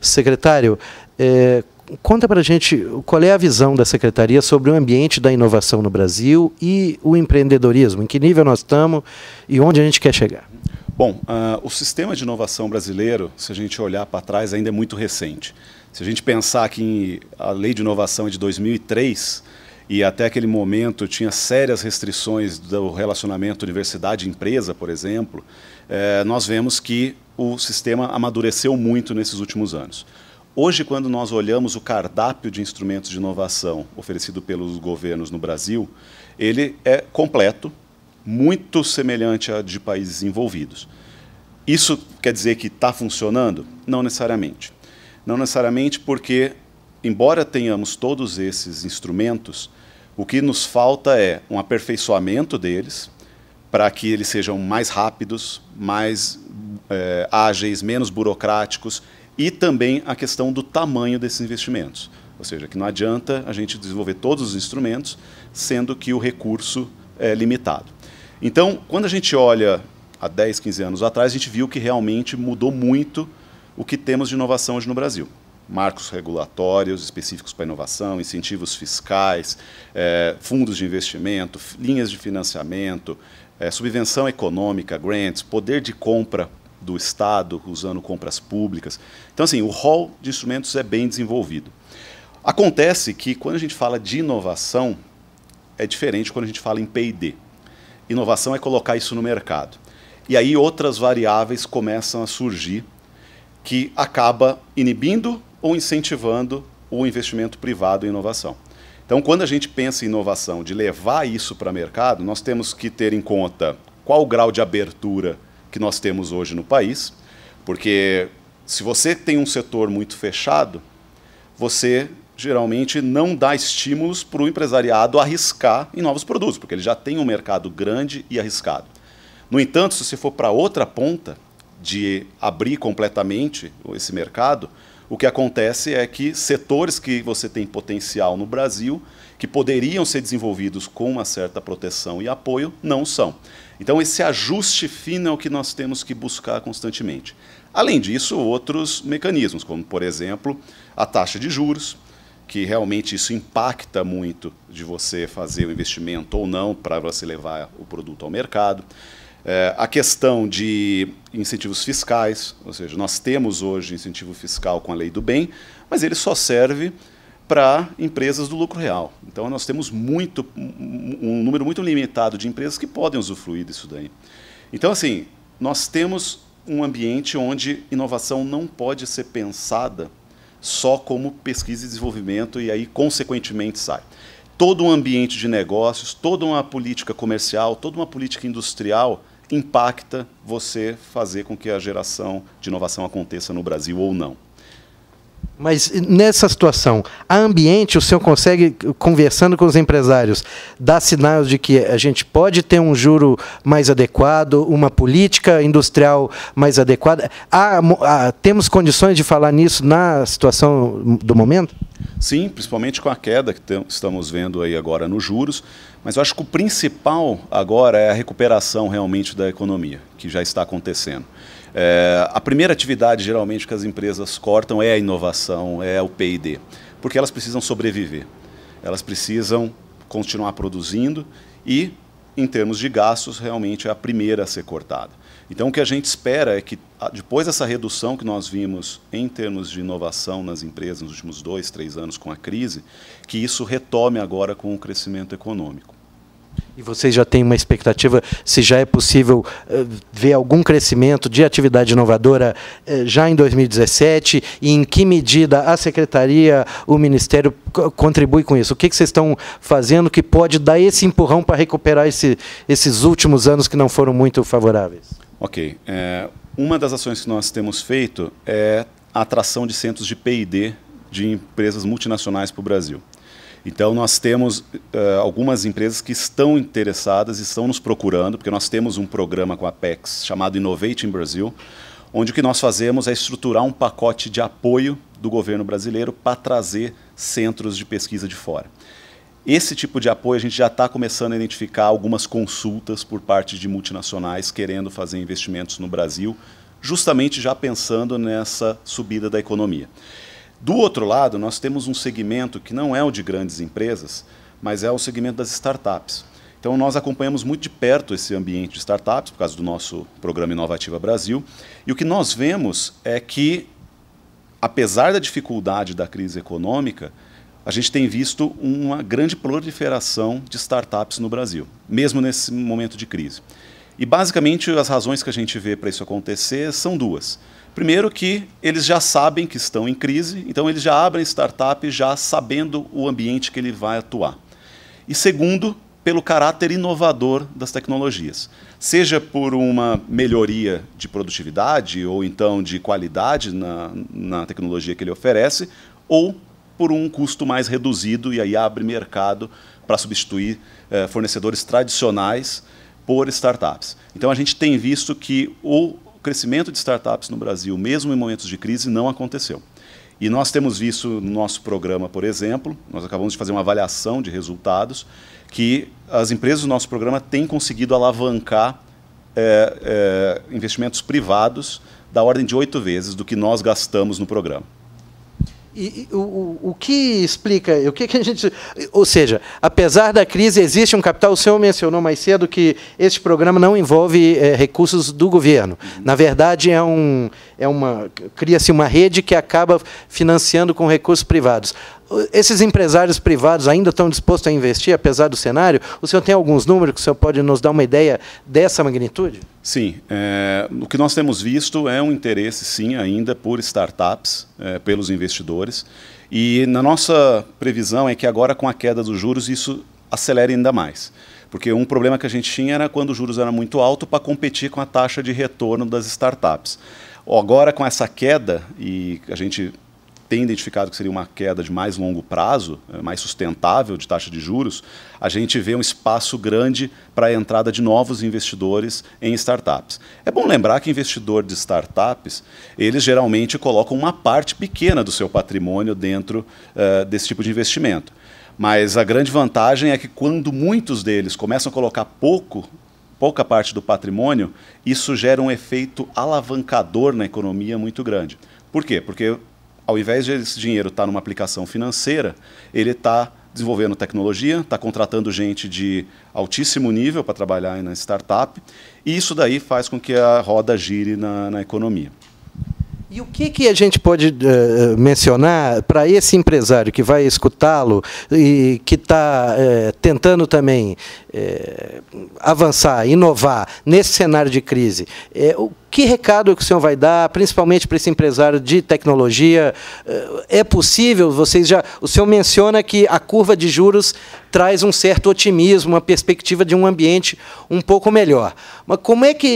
Secretário, é, conta para a gente qual é a visão da Secretaria sobre o ambiente da inovação no Brasil e o empreendedorismo, em que nível nós estamos e onde a gente quer chegar. Bom, uh, o sistema de inovação brasileiro, se a gente olhar para trás, ainda é muito recente. Se a gente pensar que a lei de inovação é de 2003, e até aquele momento tinha sérias restrições do relacionamento universidade-empresa, por exemplo, eh, nós vemos que o sistema amadureceu muito nesses últimos anos. Hoje, quando nós olhamos o cardápio de instrumentos de inovação oferecido pelos governos no Brasil, ele é completo, muito semelhante a de países envolvidos. Isso quer dizer que está funcionando? Não necessariamente. Não necessariamente porque, embora tenhamos todos esses instrumentos, o que nos falta é um aperfeiçoamento deles, para que eles sejam mais rápidos, mais é, ágeis, menos burocráticos, e também a questão do tamanho desses investimentos. Ou seja, que não adianta a gente desenvolver todos os instrumentos, sendo que o recurso é limitado. Então, quando a gente olha há 10, 15 anos atrás, a gente viu que realmente mudou muito o que temos de inovação hoje no Brasil marcos regulatórios específicos para inovação, incentivos fiscais, eh, fundos de investimento, linhas de financiamento, eh, subvenção econômica, grants, poder de compra do Estado usando compras públicas. Então, assim, o rol de instrumentos é bem desenvolvido. Acontece que quando a gente fala de inovação, é diferente quando a gente fala em PD. Inovação é colocar isso no mercado. E aí outras variáveis começam a surgir que acaba inibindo ou incentivando o investimento privado em inovação. Então, quando a gente pensa em inovação, de levar isso para o mercado, nós temos que ter em conta qual o grau de abertura que nós temos hoje no país, porque se você tem um setor muito fechado, você geralmente não dá estímulos para o empresariado arriscar em novos produtos, porque ele já tem um mercado grande e arriscado. No entanto, se você for para outra ponta de abrir completamente esse mercado, o que acontece é que setores que você tem potencial no Brasil, que poderiam ser desenvolvidos com uma certa proteção e apoio, não são. Então, esse ajuste fino é o que nós temos que buscar constantemente. Além disso, outros mecanismos, como, por exemplo, a taxa de juros, que realmente isso impacta muito de você fazer o investimento ou não para você levar o produto ao mercado. É, a questão de incentivos fiscais, ou seja, nós temos hoje incentivo fiscal com a lei do bem, mas ele só serve para empresas do lucro real. Então nós temos muito, um número muito limitado de empresas que podem usufruir disso daí. Então, assim, nós temos um ambiente onde inovação não pode ser pensada só como pesquisa e desenvolvimento e aí, consequentemente, sai todo um ambiente de negócios, toda uma política comercial, toda uma política industrial impacta você fazer com que a geração de inovação aconteça no Brasil ou não. Mas nessa situação, a ambiente, o senhor consegue, conversando com os empresários, dar sinais de que a gente pode ter um juro mais adequado, uma política industrial mais adequada? Há, há, temos condições de falar nisso na situação do momento? Sim, principalmente com a queda que estamos vendo aí agora nos juros. Mas eu acho que o principal agora é a recuperação realmente da economia, que já está acontecendo. É, a primeira atividade, geralmente, que as empresas cortam é a inovação, é o PD, porque elas precisam sobreviver. Elas precisam continuar produzindo e, em termos de gastos, realmente é a primeira a ser cortada. Então, o que a gente espera é que, depois dessa redução que nós vimos em termos de inovação nas empresas nos últimos dois, três anos com a crise, que isso retome agora com o crescimento econômico. E vocês já têm uma expectativa se já é possível uh, ver algum crescimento de atividade inovadora uh, já em 2017 e em que medida a secretaria, o ministério contribui com isso? O que, que vocês estão fazendo que pode dar esse empurrão para recuperar esse, esses últimos anos que não foram muito favoráveis? Ok. É, uma das ações que nós temos feito é a atração de centros de P&D de empresas multinacionais para o Brasil. Então, nós temos uh, algumas empresas que estão interessadas e estão nos procurando, porque nós temos um programa com a Pex chamado Innovate in Brasil, onde o que nós fazemos é estruturar um pacote de apoio do governo brasileiro para trazer centros de pesquisa de fora. Esse tipo de apoio a gente já está começando a identificar algumas consultas por parte de multinacionais querendo fazer investimentos no Brasil, justamente já pensando nessa subida da economia. Do outro lado, nós temos um segmento que não é o de grandes empresas, mas é o segmento das startups. Então, nós acompanhamos muito de perto esse ambiente de startups, por causa do nosso programa Inovativa Brasil. E o que nós vemos é que, apesar da dificuldade da crise econômica, a gente tem visto uma grande proliferação de startups no Brasil, mesmo nesse momento de crise. E basicamente as razões que a gente vê para isso acontecer são duas. Primeiro que eles já sabem que estão em crise, então eles já abrem startup já sabendo o ambiente que ele vai atuar. E segundo, pelo caráter inovador das tecnologias, seja por uma melhoria de produtividade ou então de qualidade na, na tecnologia que ele oferece, ou por um custo mais reduzido e aí abre mercado para substituir eh, fornecedores tradicionais por startups. Então a gente tem visto que o crescimento de startups no Brasil, mesmo em momentos de crise, não aconteceu. E nós temos visto no nosso programa, por exemplo, nós acabamos de fazer uma avaliação de resultados, que as empresas do nosso programa têm conseguido alavancar é, é, investimentos privados da ordem de oito vezes do que nós gastamos no programa. E, o, o que explica? O que, que a gente. Ou seja, apesar da crise, existe um capital. O senhor mencionou mais cedo que este programa não envolve é, recursos do governo. Na verdade, é um é uma cria-se uma rede que acaba financiando com recursos privados. Esses empresários privados ainda estão dispostos a investir, apesar do cenário? O senhor tem alguns números que o senhor pode nos dar uma ideia dessa magnitude? Sim. É, o que nós temos visto é um interesse, sim, ainda por startups, é, pelos investidores. E na nossa previsão é que agora, com a queda dos juros, isso acelere ainda mais. Porque um problema que a gente tinha era quando os juros eram muito altos para competir com a taxa de retorno das startups. Agora, com essa queda, e a gente tem identificado que seria uma queda de mais longo prazo, eh, mais sustentável de taxa de juros, a gente vê um espaço grande para a entrada de novos investidores em startups. É bom lembrar que investidor de startups, eles geralmente colocam uma parte pequena do seu patrimônio dentro uh, desse tipo de investimento. Mas a grande vantagem é que quando muitos deles começam a colocar pouco pouca parte do patrimônio, isso gera um efeito alavancador na economia muito grande. Por quê? Porque ao invés de esse dinheiro estar tá numa aplicação financeira, ele está desenvolvendo tecnologia, está contratando gente de altíssimo nível para trabalhar na startup, e isso daí faz com que a roda gire na, na economia. E o que, que a gente pode uh, mencionar para esse empresário que vai escutá-lo e que está uh, eh, tentando também uh, avançar, inovar nesse cenário de crise? É, o que recado que o senhor vai dar, principalmente para esse empresário de tecnologia? é possível? Vocês já, o senhor menciona que a curva de juros traz um certo otimismo, uma perspectiva de um ambiente um pouco melhor. Mas como é que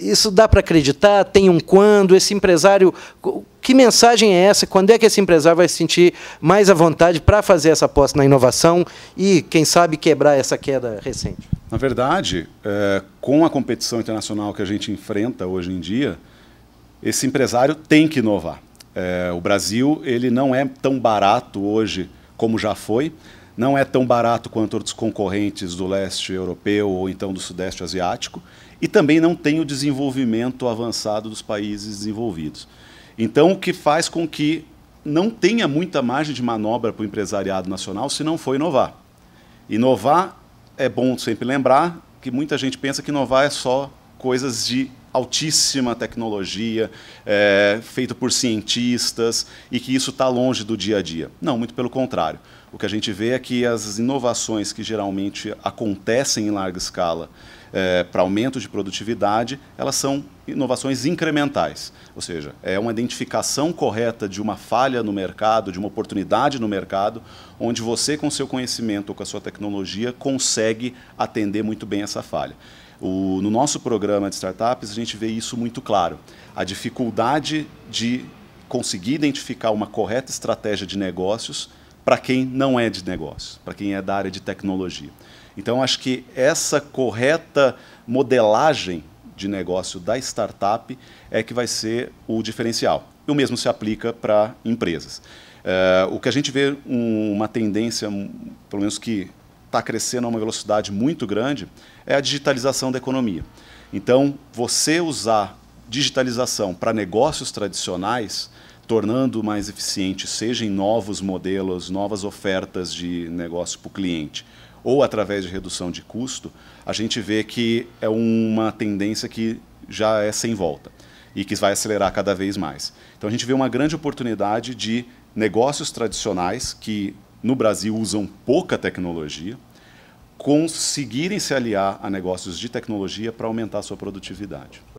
isso dá para acreditar? Tem um quando? Esse empresário que mensagem é essa? Quando é que esse empresário vai se sentir mais à vontade para fazer essa aposta na inovação e, quem sabe, quebrar essa queda recente? Na verdade, é, com a competição internacional que a gente enfrenta hoje em dia, esse empresário tem que inovar. É, o Brasil ele não é tão barato hoje como já foi, não é tão barato quanto outros concorrentes do leste europeu ou então do sudeste asiático, e também não tem o desenvolvimento avançado dos países desenvolvidos. Então, o que faz com que não tenha muita margem de manobra para o empresariado nacional se não for inovar. Inovar é bom sempre lembrar que muita gente pensa que inovar é só coisas de altíssima tecnologia, é, feito por cientistas, e que isso está longe do dia a dia. Não, muito pelo contrário. O que a gente vê é que as inovações que geralmente acontecem em larga escala é, para aumento de produtividade, elas são inovações incrementais, ou seja, é uma identificação correta de uma falha no mercado, de uma oportunidade no mercado, onde você, com seu conhecimento ou com a sua tecnologia, consegue atender muito bem essa falha. O, no nosso programa de startups, a gente vê isso muito claro. A dificuldade de conseguir identificar uma correta estratégia de negócios para quem não é de negócio, para quem é da área de tecnologia. Então, acho que essa correta modelagem de negócio da startup é que vai ser o diferencial. E o mesmo se aplica para empresas. É, o que a gente vê um, uma tendência, pelo menos que está crescendo a uma velocidade muito grande, é a digitalização da economia. Então, você usar digitalização para negócios tradicionais, tornando mais eficiente, seja em novos modelos, novas ofertas de negócio para o cliente, ou através de redução de custo, a gente vê que é uma tendência que já é sem volta e que vai acelerar cada vez mais. Então a gente vê uma grande oportunidade de negócios tradicionais que no Brasil usam pouca tecnologia conseguirem se aliar a negócios de tecnologia para aumentar a sua produtividade.